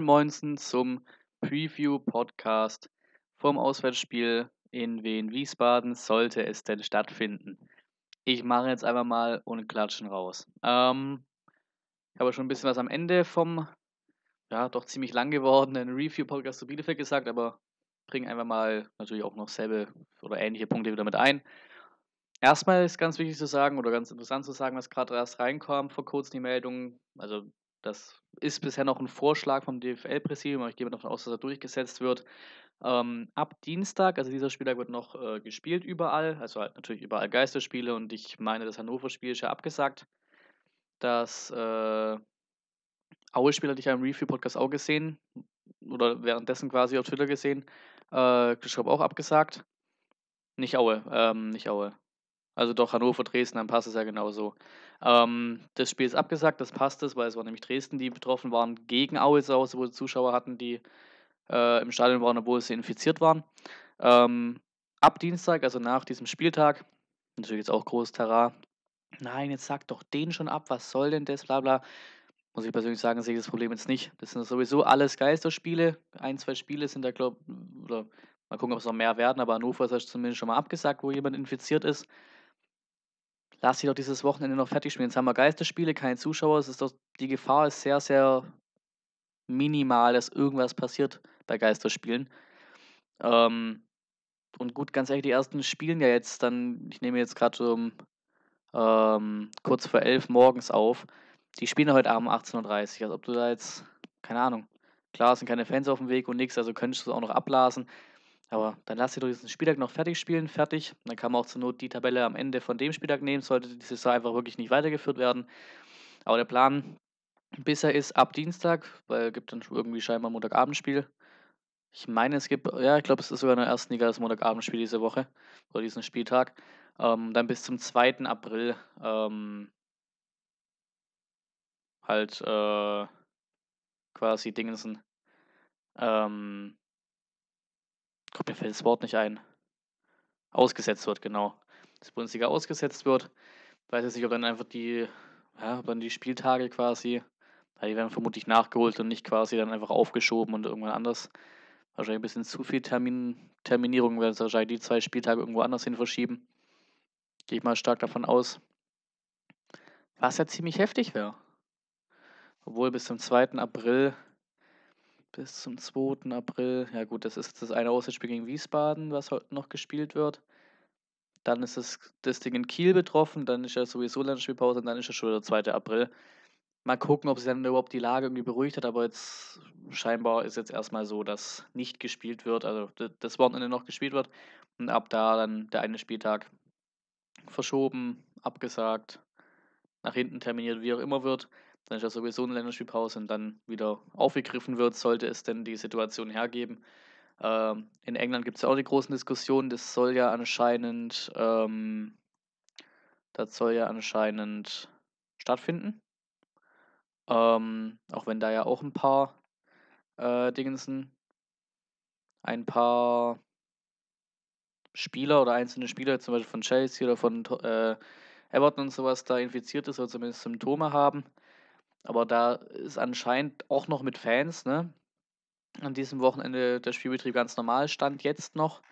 Moinsen zum Preview-Podcast vom Auswärtsspiel in Wien-Wiesbaden, sollte es denn stattfinden. Ich mache jetzt einfach mal ohne Klatschen raus. Ähm, ich habe schon ein bisschen was am Ende vom, ja, doch ziemlich lang gewordenen Review-Podcast zu Bielefeld gesagt, aber bringe einfach mal natürlich auch noch selbe oder ähnliche Punkte wieder mit ein. Erstmal ist ganz wichtig zu sagen oder ganz interessant zu sagen, was gerade erst reinkam vor kurzem die Meldung, also das ist bisher noch ein Vorschlag vom DFL-Präsidium, aber ich gehe davon aus, dass er durchgesetzt wird. Ähm, ab Dienstag, also dieser Spieltag wird noch äh, gespielt überall, also halt natürlich überall Geisterspiele und ich meine, das Hannover-Spiel ist ja abgesagt. Das äh, Aue-Spiel hatte ich ja im Review-Podcast auch gesehen oder währenddessen quasi auf Twitter gesehen. Äh, glaube auch abgesagt. Nicht Aue, ähm, nicht Aue. Also doch Hannover, Dresden, dann passt es ja genauso. Ähm, das Spiel ist abgesagt, das passt es, weil es war nämlich Dresden, die betroffen waren, gegen Aue zu Hause, wo sie Zuschauer hatten, die äh, im Stadion waren, obwohl sie infiziert waren. Ähm, ab Dienstag, also nach diesem Spieltag, natürlich jetzt auch groß Terra. Nein, jetzt sagt doch den schon ab, was soll denn das, bla bla. Muss ich persönlich sagen, sehe ich das Problem jetzt nicht. Das sind sowieso alles Geisterspiele. Ein, zwei Spiele sind da, glaube ich, mal gucken, ob es noch mehr werden, aber Hannover ist zumindest schon mal abgesagt, wo jemand infiziert ist lass sie doch dieses Wochenende noch fertig spielen. Jetzt haben wir Geisterspiele, keine Zuschauer. Es ist doch, die Gefahr ist sehr, sehr minimal, dass irgendwas passiert bei Geisterspielen. Ähm, und gut, ganz ehrlich, die ersten spielen ja jetzt dann, ich nehme jetzt gerade um, ähm, ähm, kurz vor elf morgens auf. Die spielen ja heute Abend 18.30 Uhr. Also ob du da jetzt, keine Ahnung, klar, sind keine Fans auf dem Weg und nichts, also könntest du es auch noch abblasen. Aber dann lasst ihr doch diesen Spieltag noch fertig spielen, fertig. Dann kann man auch zur Not die Tabelle am Ende von dem Spieltag nehmen, sollte die Saison einfach wirklich nicht weitergeführt werden. Aber der Plan bisher ist ab Dienstag, weil es gibt dann irgendwie scheinbar Montagabendspiel. Ich meine, es gibt, ja, ich glaube, es ist sogar in der ersten Liga das Montagabendspiel diese Woche oder diesen Spieltag. Ähm, dann bis zum 2. April ähm, halt äh, quasi Dingensen. Ähm, kommt mir fällt das Wort nicht ein. Ausgesetzt wird, genau. Dass Bundesliga ausgesetzt wird. Weiß jetzt nicht, ob dann einfach die, ja, dann die Spieltage quasi, die werden vermutlich nachgeholt und nicht quasi dann einfach aufgeschoben und irgendwann anders. Wahrscheinlich ein bisschen zu viel Termin, Terminierung, werden wahrscheinlich die zwei Spieltage irgendwo anders hin verschieben. Gehe ich mal stark davon aus. Was ja ziemlich heftig wäre. Obwohl bis zum 2. April bis zum 2. April. Ja gut, das ist das eine Auswärtsspiel gegen Wiesbaden, was heute noch gespielt wird. Dann ist es das Ding in Kiel betroffen, dann ist ja sowieso Landspielpause und dann ist ja schon der 2. April. Mal gucken, ob sich dann überhaupt die Lage irgendwie beruhigt hat, aber jetzt scheinbar ist jetzt erstmal so, dass nicht gespielt wird, also das Wochenende noch gespielt wird und ab da dann der eine Spieltag verschoben, abgesagt, nach hinten terminiert, wie auch immer wird. Dann ist ja sowieso eine Länderspielpause und dann wieder aufgegriffen wird, sollte es denn die Situation hergeben. Ähm, in England gibt es ja auch die großen Diskussionen. Das soll ja anscheinend, ähm, das soll ja anscheinend stattfinden. Ähm, auch wenn da ja auch ein paar äh, Dingensen, ein paar Spieler oder einzelne Spieler, zum Beispiel von Chelsea oder von äh, Everton und sowas, da infiziert ist oder zumindest Symptome haben. Aber da ist anscheinend auch noch mit Fans, ne? An diesem Wochenende der Spielbetrieb ganz normal stand jetzt noch.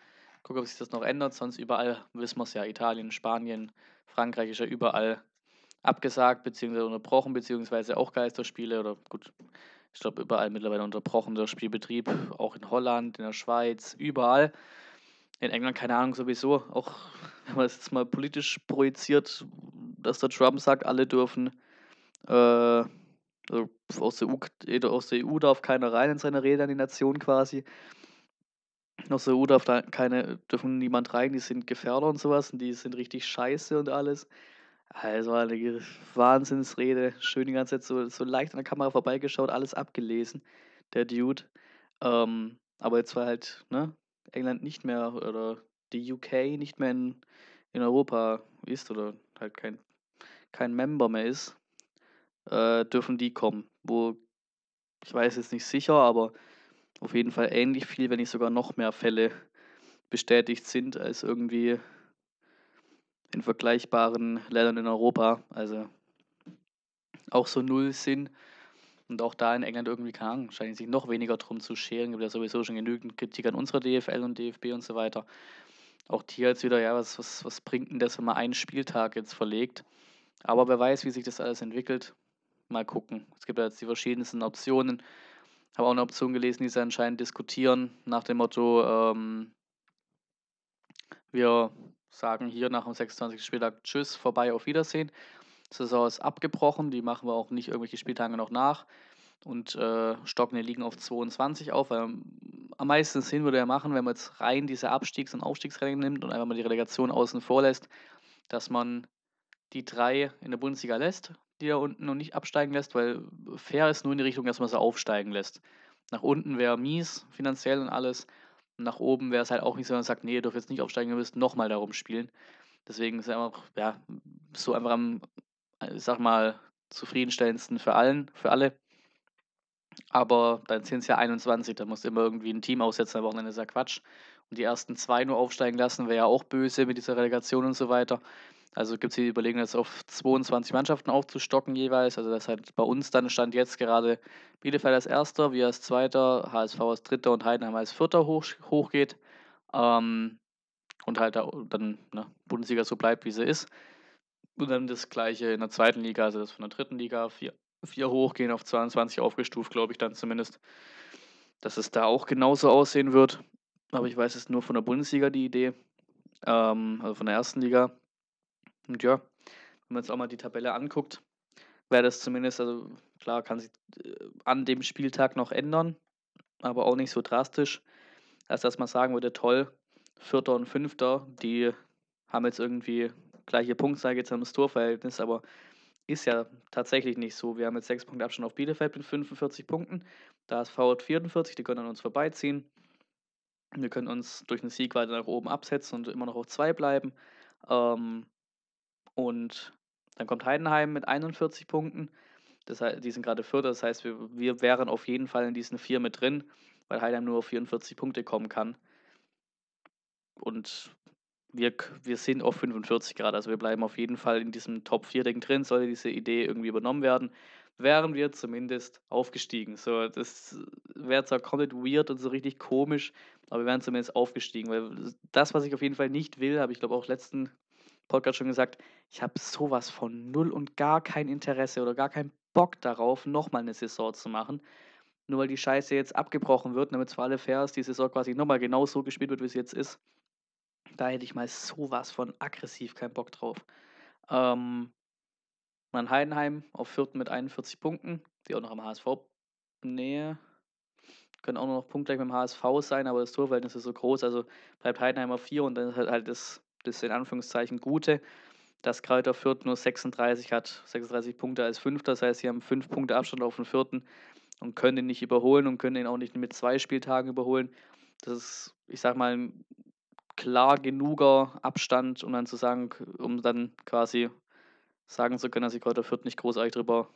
Gucken, ob sich das noch ändert, sonst überall wissen wir es ja, Italien, Spanien, Frankreich ist ja überall abgesagt, beziehungsweise unterbrochen, beziehungsweise auch Geisterspiele oder gut, ich glaube überall mittlerweile unterbrochen der Spielbetrieb, auch in Holland, in der Schweiz, überall. In England, keine Ahnung, sowieso, auch wenn man es jetzt mal politisch projiziert, dass der Trump sagt, alle dürfen äh, also aus, der EU, äh, aus der EU darf keiner rein in seine Rede an die Nation quasi. Aus der EU darf da keine, dürfen niemand rein, die sind Gefährder und sowas und die sind richtig scheiße und alles. Also eine Wahnsinnsrede, schön die ganze Zeit so, so leicht an der Kamera vorbeigeschaut, alles abgelesen, der Dude. Ähm, aber jetzt war halt, ne, England nicht mehr oder die UK nicht mehr in, in Europa ist oder halt kein, kein Member mehr ist äh, dürfen die kommen. Wo, ich weiß jetzt nicht sicher, aber auf jeden Fall ähnlich viel, wenn nicht sogar noch mehr Fälle bestätigt sind, als irgendwie in vergleichbaren Ländern in Europa. Also auch so null Sinn. Und auch da in England irgendwie kann, scheinen sich noch weniger drum zu scheren. Gibt ja sowieso schon genügend Kritik an unserer DFL und DFB und so weiter. Auch hier jetzt wieder, ja, was, was, was bringt denn das, wenn man einen Spieltag jetzt verlegt? Aber wer weiß, wie sich das alles entwickelt mal gucken. Es gibt ja jetzt die verschiedensten Optionen. Habe auch eine Option gelesen, die sie anscheinend diskutieren, nach dem Motto, ähm, wir sagen hier nach dem 26. Spieltag Tschüss, vorbei, auf Wiedersehen. Die Saison ist abgebrochen, die machen wir auch nicht irgendwelche Spieltage noch nach und äh, stocken die Ligen auf 22 auf, weil am meisten Sinn würde er machen, wenn man jetzt rein diese Abstiegs- und Aufstiegsrennen nimmt und einfach mal die Relegation außen vor lässt, dass man die drei in der Bundesliga lässt, die da unten noch nicht absteigen lässt, weil fair ist nur in die Richtung, dass man sie aufsteigen lässt. Nach unten wäre mies, finanziell und alles. Und nach oben wäre es halt auch nicht so, wenn man sagt, nee, ihr dürft jetzt nicht aufsteigen, ihr müsst nochmal darum spielen. Deswegen ist einfach, ja, so einfach am, äh, ich sag mal, zufriedenstellendsten für allen, für alle. Aber dann sind es ja 21, da musst du immer irgendwie ein Team aussetzen am Wochenende, ist ja Quatsch. Und die ersten zwei nur aufsteigen lassen, wäre ja auch böse mit dieser Relegation und so weiter. Also gibt es die Überlegung, jetzt auf 22 Mannschaften aufzustocken jeweils. Also das halt bei uns dann stand jetzt gerade Bielefeld als Erster, wir als Zweiter, HSV als Dritter und Heidenheim als Vierter hoch, hochgeht. Ähm, und halt dann ne, Bundesliga so bleibt, wie sie ist. Und dann das gleiche in der zweiten Liga, also das von der dritten Liga, vier, 4 hochgehen, auf 22 aufgestuft, glaube ich dann zumindest, dass es da auch genauso aussehen wird. Aber ich weiß es nur von der Bundesliga, die Idee, ähm, also von der ersten Liga. Und ja, wenn man jetzt auch mal die Tabelle anguckt, wäre das zumindest, also klar, kann sich äh, an dem Spieltag noch ändern, aber auch nicht so drastisch, als dass man sagen würde, toll, Vierter und Fünfter, die haben jetzt irgendwie gleiche Punktzahl, jetzt haben das Torverhältnis, aber ist ja tatsächlich nicht so. Wir haben jetzt 6 Punkte Abstand auf Bielefeld mit 45 Punkten. Da ist VOD 44, die können an uns vorbeiziehen. Wir können uns durch einen Sieg weiter nach oben absetzen und immer noch auf 2 bleiben. Ähm, und dann kommt Heidenheim mit 41 Punkten. Das heißt, die sind gerade Vierter, das heißt, wir, wir wären auf jeden Fall in diesen vier mit drin, weil Heidenheim nur auf 44 Punkte kommen kann. Und wir, wir sind auf 45 Grad, also wir bleiben auf jeden Fall in diesem Top 4 Ding drin, sollte diese Idee irgendwie übernommen werden, wären wir zumindest aufgestiegen. So, das wäre zwar komplett weird und so richtig komisch, aber wir wären zumindest aufgestiegen, weil das, was ich auf jeden Fall nicht will, habe ich glaube auch letzten Podcast schon gesagt, ich habe sowas von null und gar kein Interesse oder gar keinen Bock darauf, nochmal eine Saison zu machen. Nur weil die Scheiße jetzt abgebrochen wird, damit es für alle fair ist, die Saison quasi nochmal genau so gespielt wird, wie es jetzt ist da hätte ich mal sowas von aggressiv keinen Bock drauf. Ähm, dann Heidenheim auf vierten mit 41 Punkten, die auch noch am HSV nähe. Können auch nur noch punktgleich mit dem HSV sein, aber das Torverhältnis ist so groß, also bleibt Heidenheim auf 4 und dann ist halt, halt, das, das in Anführungszeichen Gute, dass Kräuter Fürth nur 36 hat, 36 Punkte als Fünfter, das heißt, sie haben 5 Punkte Abstand auf den Vierten und können ihn nicht überholen und können ihn auch nicht mit zwei Spieltagen überholen. Das ist, ich sag mal, ein klar genuger Abstand, um dann zu sagen, um dann quasi sagen zu können, dass ich Kräuter Fürth nicht großartig drüber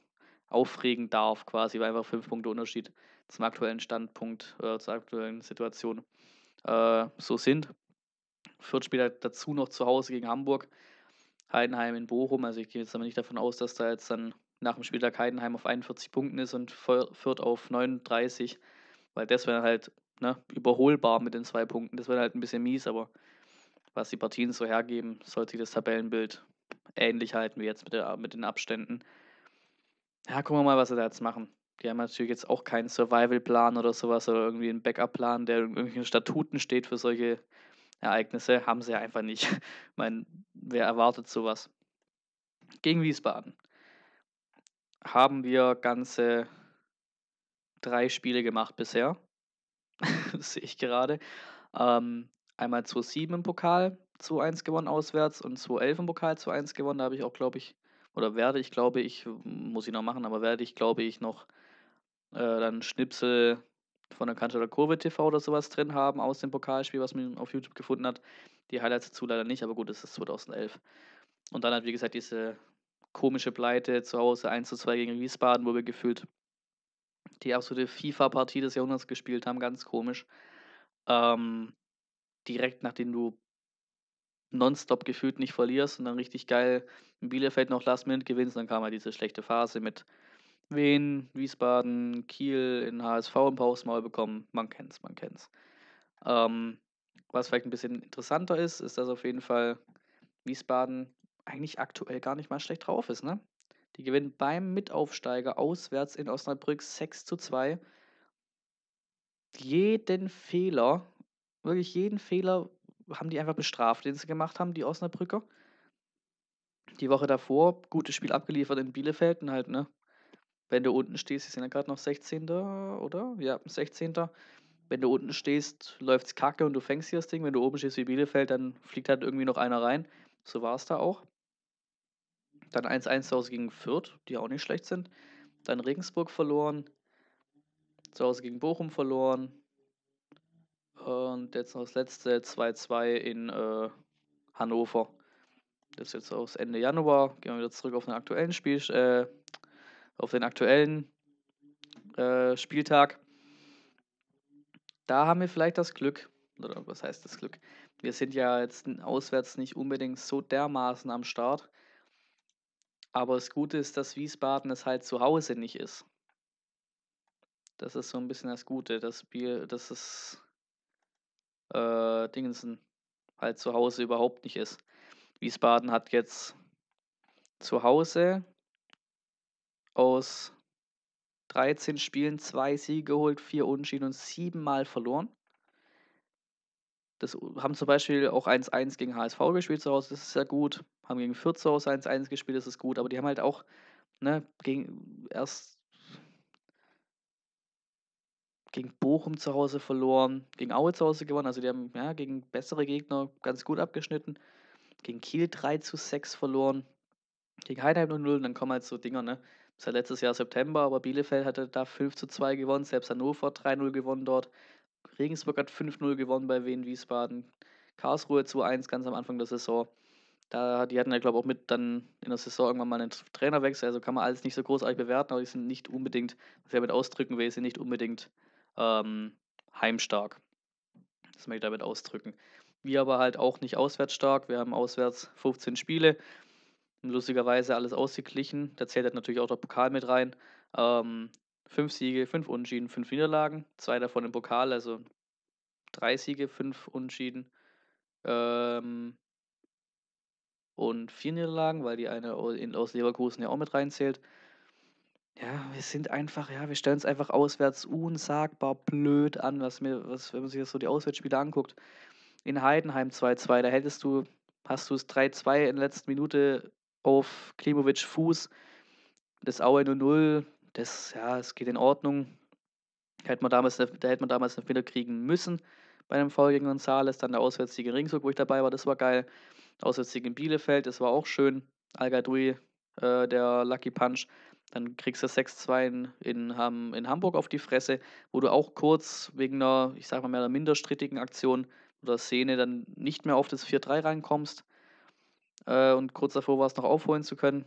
aufregen darf, quasi, weil einfach fünf Punkte Unterschied zum aktuellen Standpunkt, äh, zur aktuellen Situation äh, so sind. Fürth spielt halt dazu noch zu Hause gegen Hamburg, Heidenheim in Bochum. Also ich gehe jetzt aber nicht davon aus, dass da jetzt dann nach dem Spieltag Heidenheim auf 41 Punkten ist und Fürth auf 39, weil das wäre halt ne, überholbar mit den zwei Punkten. Das wäre halt ein bisschen mies, aber was die Partien so hergeben, sollte sich das Tabellenbild ähnlich halten wie jetzt mit, der, mit den Abständen. Ja, gucken wir mal, was sie da jetzt machen. Die haben natürlich jetzt auch keinen Survival-Plan oder sowas oder irgendwie einen Backup-Plan, der in irgendwelchen Statuten steht für solche Ereignisse. Haben sie ja einfach nicht. ich meine, wer erwartet sowas? Gegen Wiesbaden haben wir ganze drei Spiele gemacht bisher. das sehe ich gerade. Ähm, einmal 2-7 im Pokal, 2-1 gewonnen auswärts und 2-11 im Pokal, 2-1 gewonnen. Da habe ich auch, glaube ich, oder werde ich, glaube ich, muss ich noch machen, aber werde ich, glaube ich, noch äh, dann Schnipsel von der Kanzler Kurve TV oder sowas drin haben aus dem Pokalspiel, was man auf YouTube gefunden hat. Die Highlights dazu leider nicht, aber gut, es ist 2011. Und dann hat, wie gesagt, diese komische Pleite zu Hause 1 zu 2 gegen Wiesbaden, wo wir gefühlt die absolute FIFA-Partie des Jahrhunderts gespielt haben, ganz komisch. Ähm, direkt nachdem du nonstop gefühlt nicht verlierst und dann richtig geil in Bielefeld noch Last Minute gewinnst, dann kam halt diese schlechte Phase mit Wien, Wiesbaden, Kiel, in HSV im Pausmaul bekommen. Man kennt's, man kennt's. Ähm, was vielleicht ein bisschen interessanter ist, ist, dass auf jeden Fall Wiesbaden eigentlich aktuell gar nicht mal schlecht drauf ist, ne? Die gewinnen beim Mitaufsteiger auswärts in Osnabrück 6 zu 2. Jeden Fehler, wirklich jeden Fehler haben die einfach bestraft, den sie gemacht haben, die Osnabrücker. Die Woche davor, gutes Spiel abgeliefert in Bielefeld und halt, ne? Wenn du unten stehst, die sind ja gerade noch 16. oder? Ja, 16. Wenn du unten stehst, läuft's kacke und du fängst hier das Ding. Wenn du oben stehst wie Bielefeld, dann fliegt halt irgendwie noch einer rein. So war es da auch. Dann 1-1 zu Hause gegen Fürth, die auch nicht schlecht sind. Dann Regensburg verloren. Zu Hause gegen Bochum verloren. Und jetzt noch das letzte 2-2 in äh, Hannover. Das ist jetzt aus Ende Januar. Gehen wir wieder zurück auf den aktuellen Spiel, äh, auf den aktuellen äh, Spieltag. Da haben wir vielleicht das Glück, oder was heißt das Glück? Wir sind ja jetzt auswärts nicht unbedingt so dermaßen am Start. Aber das Gute ist, dass Wiesbaden es halt zu Hause nicht ist. Das ist so ein bisschen das Gute, dass Bier, dass es äh, Dingensen halt zu Hause überhaupt nicht ist. Wiesbaden hat jetzt zu Hause aus 13 Spielen zwei Siege geholt, vier Unentschieden und siebenmal verloren. Das haben zum Beispiel auch 1-1 gegen HSV gespielt zu Hause, das ist ja gut haben gegen Fürth zu Hause 1-1 gespielt, das ist gut, aber die haben halt auch ne, gegen, erst gegen Bochum zu Hause verloren, gegen Aue zu Hause gewonnen, also die haben ja, gegen bessere Gegner ganz gut abgeschnitten, gegen Kiel 3 zu 6 verloren, gegen Heidenheim 0-0 und dann kommen halt so Dinger, ne? Seit letztes Jahr September, aber Bielefeld hatte da 5 zu 2 gewonnen, selbst Hannover 3-0 gewonnen dort, Regensburg hat 5-0 gewonnen bei Wien Wiesbaden, Karlsruhe 2-1 ganz am Anfang der Saison. Da, die hatten ja, glaube ich, auch mit dann in der Saison irgendwann mal einen Trainerwechsel. Also kann man alles nicht so großartig bewerten, aber die sind nicht unbedingt, was ich damit ausdrücken will, sind nicht unbedingt ähm, heimstark. Das möchte ich damit ausdrücken. Wir aber halt auch nicht auswärts stark. Wir haben auswärts 15 Spiele. Lustigerweise alles ausgeglichen. Da zählt halt natürlich auch der Pokal mit rein. Ähm, fünf Siege, fünf Unentschieden, fünf Niederlagen. Zwei davon im Pokal, also drei Siege, fünf Unentschieden. Ähm, und vier Niederlagen, weil die eine aus Leverkusen ja auch mit reinzählt. Ja, wir sind einfach, ja, wir stellen es einfach auswärts unsagbar blöd an, was mir, was, wenn man sich jetzt so die Auswärtsspiele anguckt. In Heidenheim 2-2, da hättest du, hast du es 3-2 in der letzten Minute auf Klimovic Fuß. Das Aue 0-0, das, ja, es geht in Ordnung. Da hätte man damals, da hätte man damals einen Fehler kriegen müssen bei einem Vorgänger gegen Gonzales, dann der Auswärtssieg in Ringsburg, wo ich dabei war, das war geil. Auswärtssieg in Bielefeld, das war auch schön. al äh, der Lucky Punch. Dann kriegst du 6-2 in, in, in, Hamburg auf die Fresse, wo du auch kurz wegen einer, ich sag mal, mehr oder minder strittigen Aktion oder Szene dann nicht mehr auf das 4-3 reinkommst. Äh, und kurz davor war es noch aufholen zu können.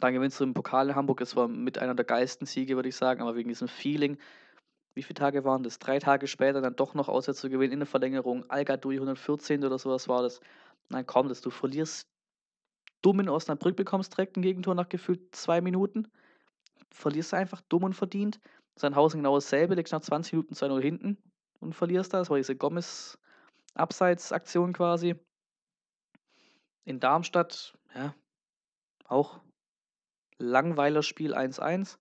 Dann gewinnst du im Pokal in Hamburg. Es war mit einer der geilsten Siege, würde ich sagen, aber wegen diesem Feeling. Wie viele Tage waren das? Drei Tage später dann doch noch auswärts zu gewinnen in der Verlängerung. Al-Gadoui 114 oder sowas war das. Nein, komm, dass Du verlierst dumm in Osnabrück, bekommst direkt ein Gegentor nach gefühlt zwei Minuten. Verlierst einfach dumm und verdient. Sandhausen genau dasselbe, legst nach 20 Minuten 2-0 hinten und verlierst das. Das war diese Gomez-Abseits-Aktion quasi. In Darmstadt, ja, auch langweiler Spiel 1-1.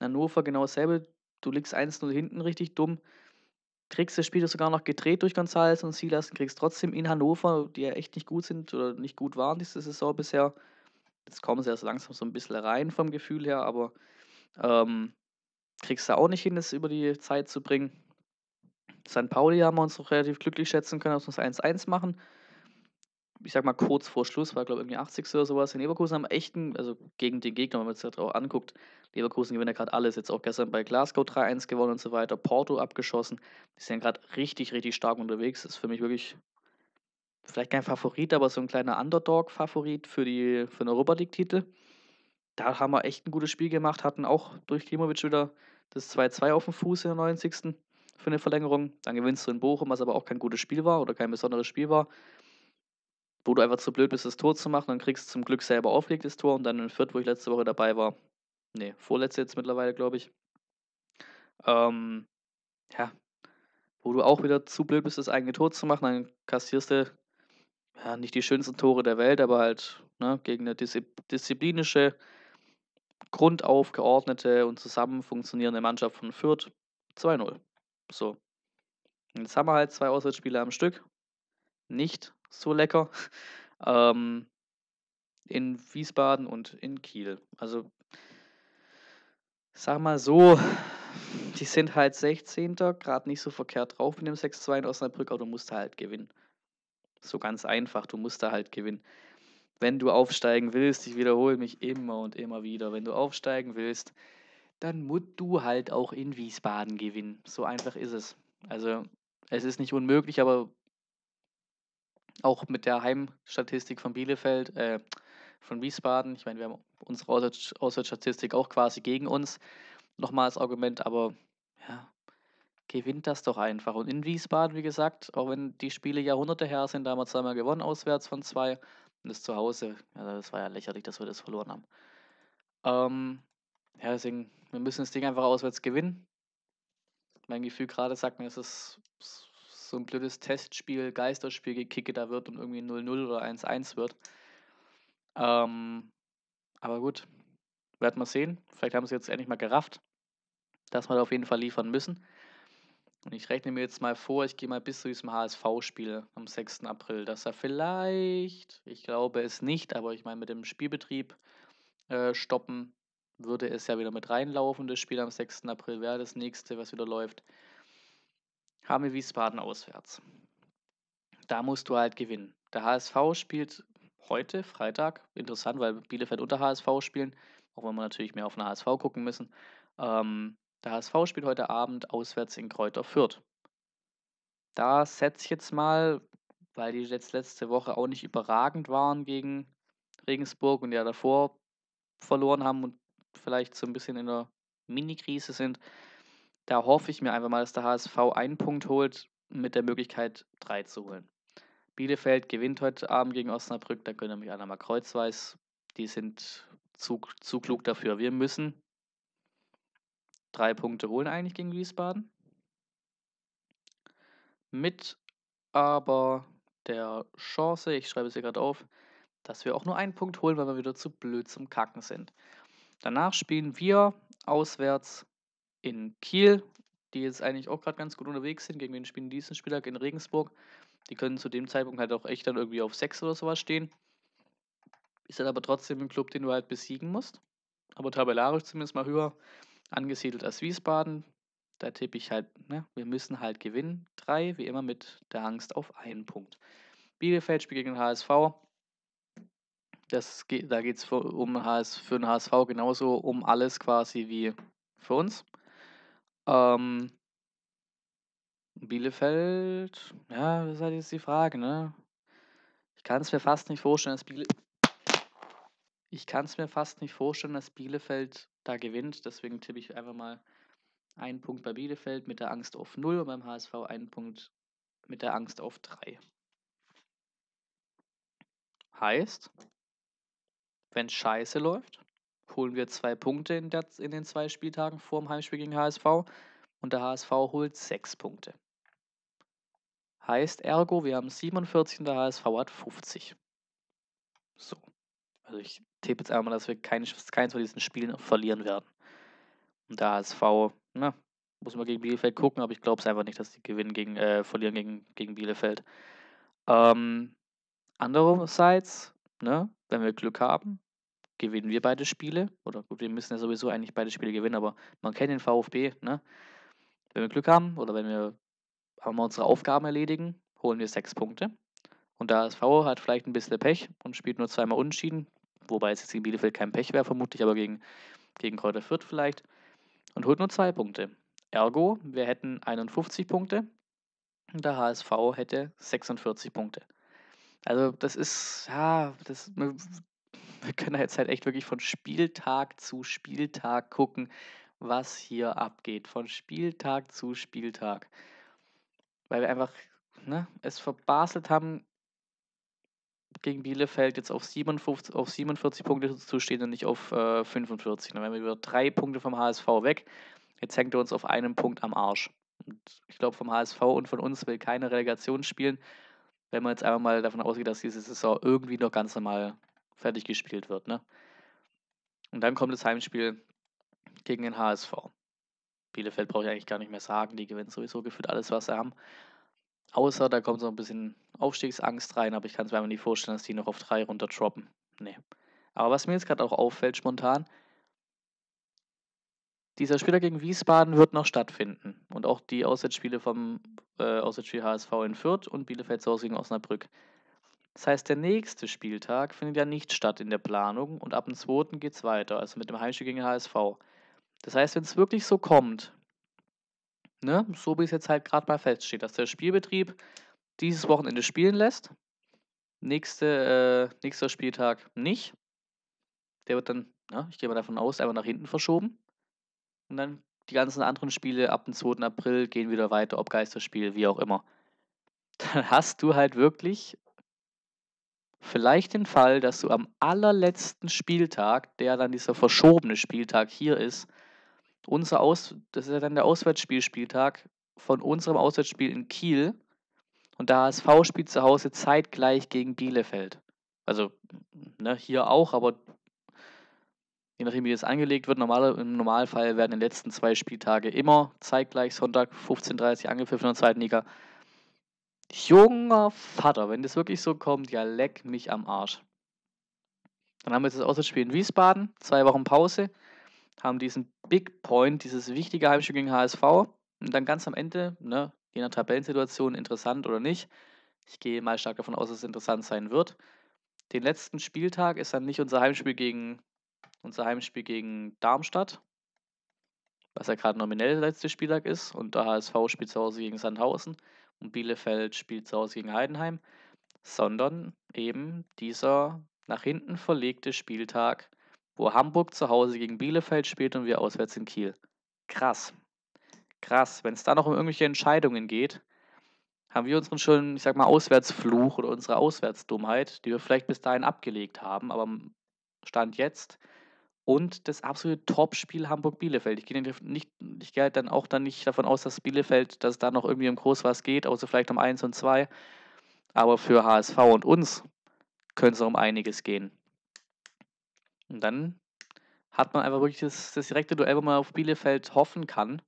In Hannover genau dasselbe. Du liegst 1-0 hinten richtig dumm, kriegst das Spiel sogar noch gedreht durch Gonzalez und Silas und kriegst trotzdem in Hannover, die ja echt nicht gut sind oder nicht gut waren diese Saison bisher. Jetzt kommen sie erst also langsam so ein bisschen rein vom Gefühl her, aber ähm, kriegst du auch nicht hin, das über die Zeit zu bringen. St. Pauli haben wir uns noch relativ glücklich schätzen können, dass wir es 1-1 machen ich sag mal, kurz vor Schluss, war glaube ich irgendwie 80. oder sowas. In Leverkusen haben echten, also gegen den Gegner, wenn man es jetzt auch anguckt, Leverkusen gewinnt ja gerade alles. Jetzt auch gestern bei Glasgow 3-1 gewonnen und so weiter. Porto abgeschossen. Die sind gerade richtig, richtig stark unterwegs. Das ist für mich wirklich vielleicht kein Favorit, aber so ein kleiner Underdog-Favorit für, für den Europa League-Titel. Da haben wir echt ein gutes Spiel gemacht, hatten auch durch Klimovic wieder das 2-2 auf dem Fuß in der 90. für eine Verlängerung. Dann gewinnst du in Bochum, was aber auch kein gutes Spiel war oder kein besonderes Spiel war wo du einfach zu blöd bist, das Tor zu machen, dann kriegst du zum Glück selber aufgelegtes Tor und dann in Fürth, wo ich letzte Woche dabei war, nee, vorletzte jetzt mittlerweile, glaube ich, ähm, ja, wo du auch wieder zu blöd bist, das eigene Tor zu machen, dann kassierst du ja, nicht die schönsten Tore der Welt, aber halt ne, gegen eine Diszi disziplinische, grundaufgeordnete und zusammen funktionierende Mannschaft von Fürth 2-0. So. Jetzt haben wir halt zwei Auswärtsspiele am Stück. Nicht so lecker. Ähm, in Wiesbaden und in Kiel. Also, sag mal so, die sind halt 16. gerade nicht so verkehrt drauf mit dem 6-2 in Osnabrück, aber du musst halt gewinnen. So ganz einfach, du musst da halt gewinnen. Wenn du aufsteigen willst, ich wiederhole mich immer und immer wieder, wenn du aufsteigen willst, dann musst du halt auch in Wiesbaden gewinnen. So einfach ist es. Also, es ist nicht unmöglich, aber auch mit der Heimstatistik von Bielefeld, äh, von Wiesbaden. Ich meine, wir haben unsere Auswärtsstatistik auch quasi gegen uns. Nochmal als Argument, aber ja, gewinnt das doch einfach. Und in Wiesbaden, wie gesagt, auch wenn die Spiele Jahrhunderte her sind, da haben wir zweimal gewonnen, auswärts von zwei. Und das zu Hause, also das war ja lächerlich, dass wir das verloren haben. Ähm, ja, deswegen, wir müssen das Ding einfach auswärts gewinnen. Mein Gefühl gerade sagt mir, es ist so ein blödes Testspiel, Geisterspiel gekicke da wird und irgendwie 0-0 oder 1-1 wird. Ähm, aber gut, werden wir sehen. Vielleicht haben sie jetzt endlich mal gerafft, dass wir da auf jeden Fall liefern müssen. Und ich rechne mir jetzt mal vor, ich gehe mal bis zu diesem HSV-Spiel am 6. April, dass er vielleicht, ich glaube es nicht, aber ich meine, mit dem Spielbetrieb äh, stoppen würde es ja wieder mit reinlaufen. Das Spiel am 6. April wäre das nächste, was wieder läuft haben wir Wiesbaden auswärts. Da musst du halt gewinnen. Der HSV spielt heute, Freitag, interessant, weil Bielefeld unter HSV spielen, auch wenn wir natürlich mehr auf den HSV gucken müssen. Ähm, der HSV spielt heute Abend auswärts in Kräuter Fürth. Da setze ich jetzt mal, weil die jetzt letzte Woche auch nicht überragend waren gegen Regensburg und ja davor verloren haben und vielleicht so ein bisschen in einer Mini-Krise sind, da hoffe ich mir einfach mal, dass der HSV einen Punkt holt, mit der Möglichkeit, drei zu holen. Bielefeld gewinnt heute Abend gegen Osnabrück, da können nämlich alle mal kreuzweiß. Die sind zu, zu klug dafür. Wir müssen drei Punkte holen eigentlich gegen Wiesbaden. Mit aber der Chance, ich schreibe es hier gerade auf, dass wir auch nur einen Punkt holen, weil wir wieder zu blöd zum Kacken sind. Danach spielen wir auswärts in Kiel, die jetzt eigentlich auch gerade ganz gut unterwegs sind. Gegen den spielen die diesen Spieltag in Regensburg? Die können zu dem Zeitpunkt halt auch echt dann irgendwie auf 6 oder sowas stehen. Ist dann halt aber trotzdem ein Club, den du halt besiegen musst. Aber tabellarisch zumindest mal höher angesiedelt als Wiesbaden. Da tippe ich halt, ne, wir müssen halt gewinnen. Drei, wie immer mit der Angst auf einen Punkt. Bielefeld spielt gegen den HSV. Das geht, da geht es um HS, für den HSV genauso um alles quasi wie für uns. Ähm Bielefeld, ja, das ist halt jetzt die Frage, ne? Ich kann es mir fast nicht vorstellen, dass Biele ich kann es mir fast nicht vorstellen, dass Bielefeld da gewinnt. Deswegen tippe ich einfach mal einen Punkt bei Bielefeld mit der Angst auf 0 und beim HSV einen Punkt mit der Angst auf 3. Heißt, wenn Scheiße läuft, holen wir zwei Punkte in, der, in den zwei Spieltagen vor dem Heimspiel gegen HSV und der HSV holt sechs Punkte. Heißt ergo, wir haben 47 und der HSV hat 50. So. Also ich tippe jetzt einmal, dass wir kein, keins von diesen Spielen verlieren werden. Und der HSV, na, muss man gegen Bielefeld hm. gucken, aber ich glaube es einfach nicht, dass die gewinnen gegen, äh, verlieren gegen, gegen Bielefeld. Ähm, andererseits, ne, wenn wir Glück haben, gewinnen wir beide Spiele. Oder gut, wir müssen ja sowieso eigentlich beide Spiele gewinnen, aber man kennt den VfB, ne? Wenn wir Glück haben oder wenn wir einmal unsere Aufgaben erledigen, holen wir sechs Punkte. Und der HSV hat vielleicht ein bisschen Pech und spielt nur zweimal unentschieden, wobei es jetzt in Bielefeld kein Pech wäre, vermutlich, aber gegen, gegen Kräuter Fürth vielleicht. Und holt nur zwei Punkte. Ergo, wir hätten 51 Punkte und der HSV hätte 46 Punkte. Also das ist, ja, das, wir können jetzt halt echt wirklich von Spieltag zu Spieltag gucken, was hier abgeht. Von Spieltag zu Spieltag. Weil wir einfach ne, es verbaselt haben, gegen Bielefeld jetzt auf, 57, auf 47 Punkte zu stehen und nicht auf äh, 45. Dann wären wir über drei Punkte vom HSV weg. Jetzt hängt er uns auf einem Punkt am Arsch. Und ich glaube, vom HSV und von uns will keine Relegation spielen, wenn man jetzt einfach mal davon ausgeht, dass diese Saison irgendwie noch ganz normal fertig gespielt wird. Ne? Und dann kommt das Heimspiel gegen den HSV. Bielefeld brauche ich eigentlich gar nicht mehr sagen, die gewinnen sowieso gefühlt alles, was sie haben. Außer da kommt so ein bisschen Aufstiegsangst rein, aber ich kann es mir einfach nicht vorstellen, dass die noch auf drei runter droppen. Nee. Aber was mir jetzt gerade auch auffällt spontan, dieser Spieler gegen Wiesbaden wird noch stattfinden. Und auch die Auswärtsspiele vom äh, Auswärtsspiel HSV in Fürth und Bielefeld zu Osnabrück. Das heißt, der nächste Spieltag findet ja nicht statt in der Planung und ab dem 2. geht es weiter, also mit dem Heimspiel gegen den HSV. Das heißt, wenn es wirklich so kommt, ne, so wie es jetzt halt gerade mal feststeht, dass der Spielbetrieb dieses Wochenende spielen lässt, nächste, äh, nächster Spieltag nicht, der wird dann, ja, ich gehe mal davon aus, einfach nach hinten verschoben und dann die ganzen anderen Spiele ab dem 2. April gehen wieder weiter, ob Geisterspiel, wie auch immer. Dann hast du halt wirklich vielleicht den Fall, dass du am allerletzten Spieltag, der dann dieser verschobene Spieltag hier ist, unser Aus das ist ja dann der Auswärtsspielspieltag von unserem Auswärtsspiel in Kiel und der HSV spielt zu Hause zeitgleich gegen Bielefeld. Also ne, hier auch, aber je nachdem wie das angelegt wird, normale, im Normalfall werden die letzten zwei Spieltage immer zeitgleich Sonntag 15.30 Uhr angepfiffen in der zweiten Liga. Junger Vater, wenn das wirklich so kommt, ja, leck mich am Arsch. Dann haben wir jetzt das Auswärtsspiel in Wiesbaden, zwei Wochen Pause, haben diesen Big Point, dieses wichtige Heimspiel gegen HSV und dann ganz am Ende, ne, je nach Tabellensituation, interessant oder nicht, ich gehe mal stark davon aus, dass es interessant sein wird. Den letzten Spieltag ist dann nicht unser Heimspiel gegen unser Heimspiel gegen Darmstadt, was ja gerade nominell der letzte Spieltag ist und der HSV spielt zu Hause gegen Sandhausen und Bielefeld spielt zu Hause gegen Heidenheim, sondern eben dieser nach hinten verlegte Spieltag, wo Hamburg zu Hause gegen Bielefeld spielt und wir auswärts in Kiel. Krass. Krass. Wenn es da noch um irgendwelche Entscheidungen geht, haben wir unseren schönen, ich sag mal, Auswärtsfluch oder unsere Auswärtsdummheit, die wir vielleicht bis dahin abgelegt haben, aber Stand jetzt und das absolute Topspiel Hamburg-Bielefeld. Ich gehe nicht, ich gehe halt dann auch dann nicht davon aus, dass Bielefeld, dass da noch irgendwie im Groß was geht, außer vielleicht um 1 und 2. Aber für HSV und uns könnte es um einiges gehen. Und dann hat man einfach wirklich das, das direkte Duell, wo man auf Bielefeld hoffen kann,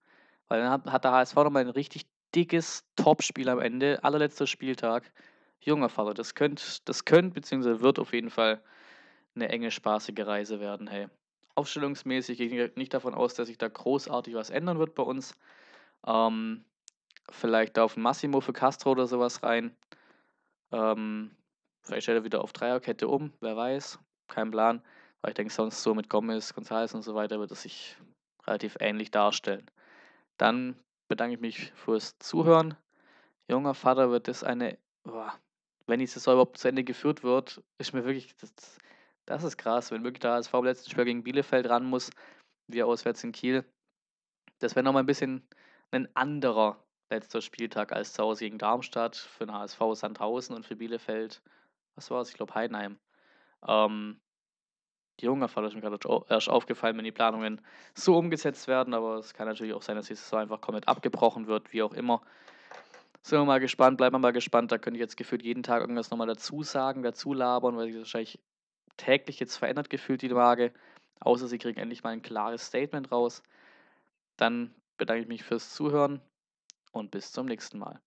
weil dann hat, hat der HSV nochmal ein richtig dickes Topspiel am Ende, allerletzter Spieltag. Junger Vater, das könnte, das könnt, beziehungsweise wird auf jeden Fall eine enge, spaßige Reise werden, hey aufstellungsmäßig gehe ich nicht davon aus, dass sich da großartig was ändern wird bei uns. Ähm, vielleicht auf Massimo für Castro oder sowas rein. Ähm, vielleicht stellt er wieder auf Dreierkette um, wer weiß, kein Plan. Weil ich denke, sonst so mit Gomez, Gonzalez und so weiter wird es sich relativ ähnlich darstellen. Dann bedanke ich mich fürs Zuhören. Junger Vater wird das eine, boah, wenn die Saison überhaupt zu Ende geführt wird, ist mir wirklich, das, das ist krass, wenn wirklich der HSV im letzten Spiel gegen Bielefeld ran muss, wir auswärts in Kiel. Das wäre nochmal ein bisschen ein anderer letzter Spieltag als zu Hause gegen Darmstadt, für den HSV Sandhausen und für Bielefeld, was war es, ich glaube Heidenheim. Ähm, die Junge ist mir gerade erst aufgefallen, wenn die Planungen so umgesetzt werden, aber es kann natürlich auch sein, dass die Saison einfach komplett abgebrochen wird, wie auch immer. Sind wir mal gespannt, bleiben wir mal gespannt. Da könnte ich jetzt gefühlt jeden Tag irgendwas nochmal dazu sagen, dazu labern, weil ich wahrscheinlich täglich jetzt verändert gefühlt, die Waage, außer sie kriegen endlich mal ein klares Statement raus. Dann bedanke ich mich fürs Zuhören und bis zum nächsten Mal.